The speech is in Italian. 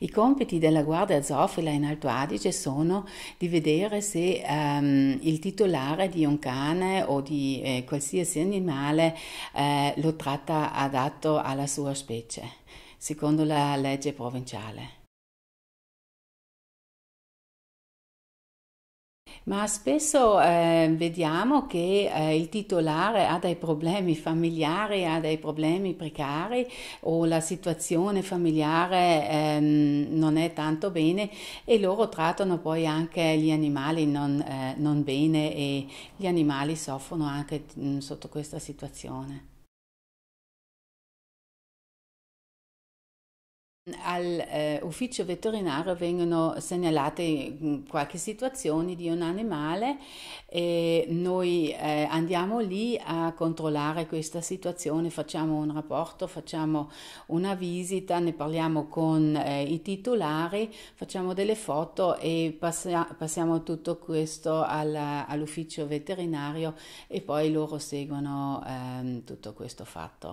I compiti della Guardia Zoffila in Alto Adige sono di vedere se ehm, il titolare di un cane o di eh, qualsiasi animale eh, lo tratta adatto alla sua specie, secondo la legge provinciale. ma spesso eh, vediamo che eh, il titolare ha dei problemi familiari, ha dei problemi precari o la situazione familiare ehm, non è tanto bene e loro trattano poi anche gli animali non, eh, non bene e gli animali soffrono anche mh, mm, sotto questa situazione. All'ufficio eh, veterinario vengono segnalate mm, qualche situazione di un animale e noi eh, andiamo lì a controllare questa situazione, facciamo un rapporto, facciamo una visita, ne parliamo con eh, i titolari, facciamo delle foto e passia, passiamo tutto questo alla, all'ufficio veterinario e poi loro seguono ehm, tutto questo fatto.